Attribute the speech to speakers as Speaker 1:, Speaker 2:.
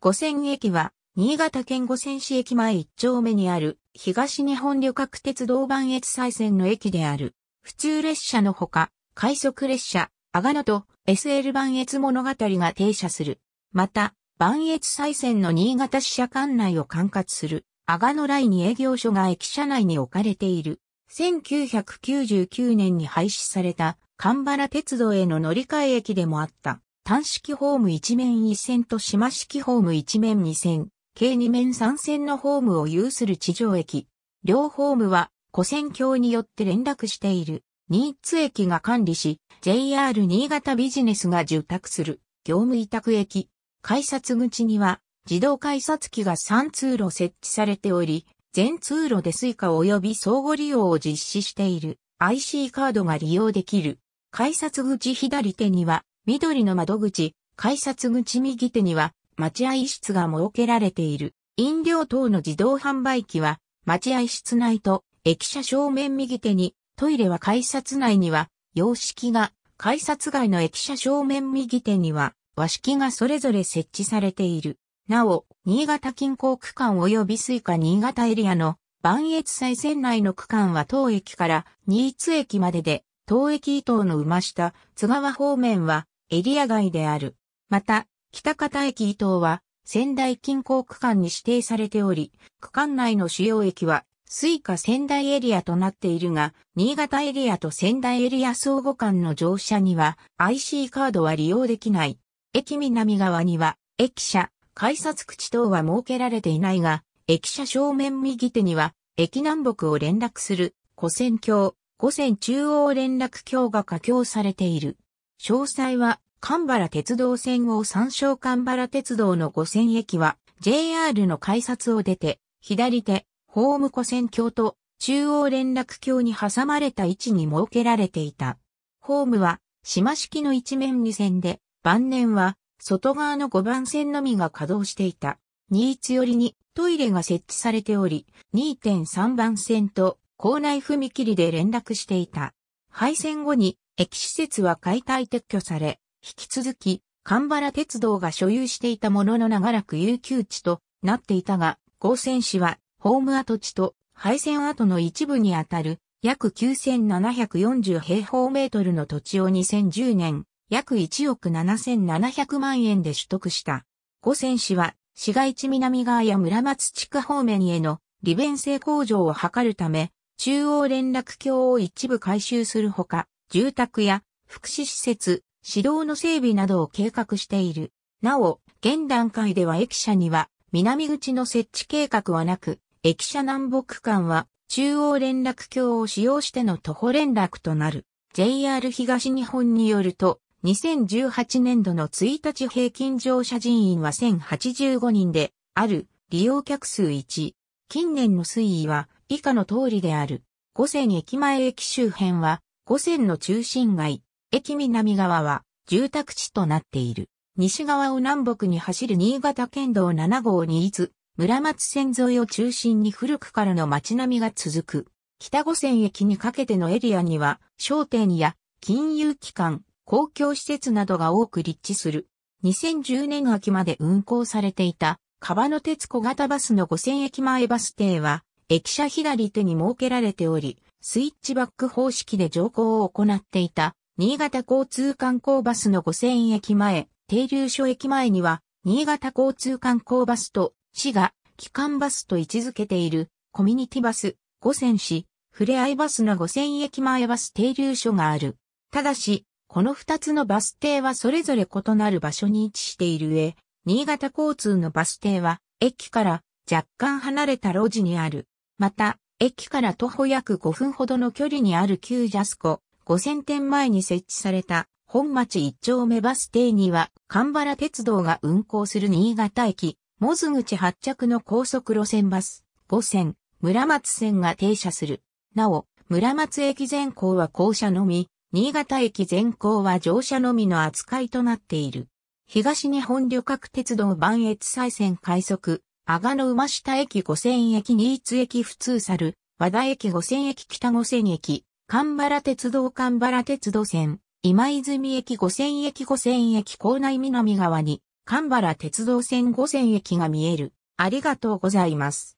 Speaker 1: 五泉駅は、新潟県五泉市駅前一丁目にある、東日本旅客鉄道磐越西線の駅である。普通列車のほか、快速列車、阿賀野と SL 磐越物語が停車する。また、磐越西線の新潟支社管内を管轄する、阿賀野ライン営業所が駅舎内に置かれている。1999年に廃止された、神原鉄道への乗り換え駅でもあった。単式ホーム1面1線と島式ホーム1面2線、計2面3線のホームを有する地上駅。両ホームは古線橋によって連絡している。新津駅が管理し、JR 新潟ビジネスが受託する業務委託駅。改札口には自動改札機が3通路設置されており、全通路で suica 及び相互利用を実施している IC カードが利用できる。改札口左手には緑の窓口、改札口右手には待合室が設けられている。飲料等の自動販売機は待合室内と駅舎正面右手に、トイレは改札内には洋式が、改札外の駅舎正面右手には和式がそれぞれ設置されている。なお、新潟近郊区間及びスイカ新潟エリアの万越西線内の区間は当駅から新津駅までで、当駅伊東の馬下、津川方面はエリア外である。また、北方駅伊東は仙台近郊区間に指定されており、区間内の主要駅は、水下仙台エリアとなっているが、新潟エリアと仙台エリア相互間の乗車には IC カードは利用できない。駅南側には、駅舎、改札口等は設けられていないが、駅舎正面右手には、駅南北を連絡する、古線橋、古線中央連絡橋が架橋されている。詳細は、神原鉄道線を参照神原鉄道の5000駅は、JR の改札を出て、左手、ホーム湖線橋と中央連絡橋に挟まれた位置に設けられていた。ホームは、島式の一面二線で、晩年は、外側の5番線のみが稼働していた。ニー寄りにトイレが設置されており、2.3番線と校内踏切で連絡していた。廃線後に駅施設は解体撤去され、引き続き、神原鉄道が所有していたものの長らく有給地となっていたが、合戦市は、ホーム跡地と廃線跡の一部にあたる約9740平方メートルの土地を2010年、約1億7700万円で取得した。五線市は、市街地南側や村松地区方面への利便性向上を図るため、中央連絡橋を一部改修するほか、住宅や福祉施設、指導の整備などを計画している。なお、現段階では駅舎には南口の設置計画はなく、駅舎南北間は中央連絡橋を使用しての徒歩連絡となる。JR 東日本によると、2018年度の1日平均乗車人員は1085人で、ある利用客数1。近年の推移は以下の通りである。五線駅前駅周辺は五線の中心街、駅南側は住宅地となっている。西側を南北に走る新潟県道7号に伊豆、村松線沿いを中心に古くからの街並みが続く。北五線駅にかけてのエリアには商店や金融機関、公共施設などが多く立地する。2010年秋まで運行されていた、川の鉄小型バスの五線駅前バス停は、駅舎左手に設けられており、スイッチバック方式で乗降を行っていた、新潟交通観光バスの五千駅前、停留所駅前には、新潟交通観光バスと、市が、機関バスと位置づけている、コミュニティバス、五千市、ふれあいバスの五千駅前バス停留所がある。ただし、この二つのバス停はそれぞれ異なる場所に位置している上、新潟交通のバス停は、駅から若干離れた路地にある。また、駅から徒歩約5分ほどの距離にある旧ジャスコ、5000店前に設置された本町一丁目バス停には、神原鉄道が運行する新潟駅、モズ口発着の高速路線バス、5線、村松線が停車する。なお、村松駅全行は降車のみ、新潟駅全行は乗車のみの扱いとなっている。東日本旅客鉄道万越西線快速、阿賀の馬下駅五千駅新津駅普通猿、和田駅五千駅北五千駅、神原鉄道神原鉄道線、今泉駅五千駅五千駅構内南側に、神原鉄道線五千駅が見える。ありがとうございます。